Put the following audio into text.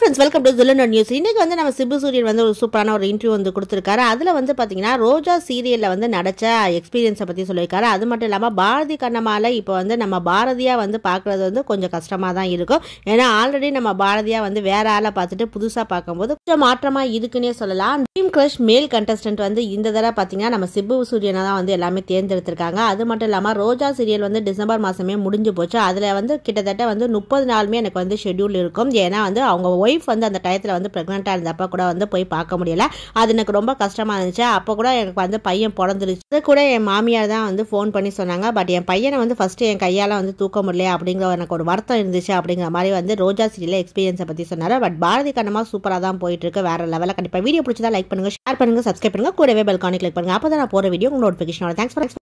friends welcome to ஜிலண்டர் news இன்றைக்கி வந்து நம்ம சிபு சூரியன் வந்து ஒரு சூப்பரான ஒரு இன்டர்வியூ வந்து கொடுத்துருக்காரு அதில் வந்து பார்த்தீங்கன்னா ரோஜா சீரியலில் வந்து நடச்ச எக்ஸ்பீரியன்ஸை பற்றி சொல்லியிருக்காரு அது மட்டும் இல்லாமல் பாரதி கண்ணமால இப்போ வந்து நம்ம பாரதியாக வந்து பார்க்குறது வந்து கொஞ்சம் கஷ்டமாக தான் இருக்கும் ஏன்னா ஆல்ரெடி நம்ம பாரதியாக வந்து வேற ஆளை பார்த்துட்டு புதுசாக பார்க்கும்போது கொஞ்சம் மாற்றமாக இருக்குன்னே சொல்லலாம் ட்ரீம் கிரஷ் மேல் கண்டஸ்டன்ட் வந்து இந்த தடவை பார்த்தீங்கன்னா நம்ம சிபு சூரியனை தான் வந்து எல்லாமே தேர்ந்தெடுத்திருக்காங்க அது மட்டும் இல்லாமல் ரோஜா சீரியல் வந்து டிசம்பர் மாதமே முடிஞ்சு போச்சு அதில் வந்து கிட்டத்தட்ட வந்து முப்பது நாளுமே எனக்கு வந்து ஷெடியூல் இருக்கும் ஏன்னா வந்து அவங்க ஒய்ஃப் வந்து அந்த டயத்தில் வந்து ப்ரெக்னெண்ட்டாக இருந்தப்போ கூட வந்து போய் பார்க்க முடியலை அது எனக்கு ரொம்ப கஷ்டமாக இருந்துச்சு அப்போ கூட எனக்கு வந்து பையன் பிறந்துருச்சு கூட என் மாமியார் தான் வந்து ஃபோன் பண்ணி சொன்னாங்க பட் என் பையனை வந்து ஃபஸ்ட்டு என் கையால் வந்து தூக்க முடியல அப்படிங்கிற எனக்கு ஒரு வருத்தம் இருந்துச்சு அப்படிங்கிற மாதிரி வந்து ரோஜா சிட்டியில் எக்ஸ்பீரியன்ஸை பற்றி சொன்னார் பட் பாரதி கண்ணமாக சூப்பராக தான் போயிட்டு இருக்கு வேற லெவலில் கண்டிப்பாக வீடியோ பிடிச்சதா லைக் பண்ணுங்கள் ஷேர் பண்ணுங்கள் சப்ஸ்கிரைப் பண்ணுங்கள் கூடவே பெல்கானி கிளிக் பண்ணுங்கள் அப்போ தான் நான் போகிற வீடியோ உங்களோட நோட்டிஃபிகேஷன் தேங்க்ஸ் ஃபார்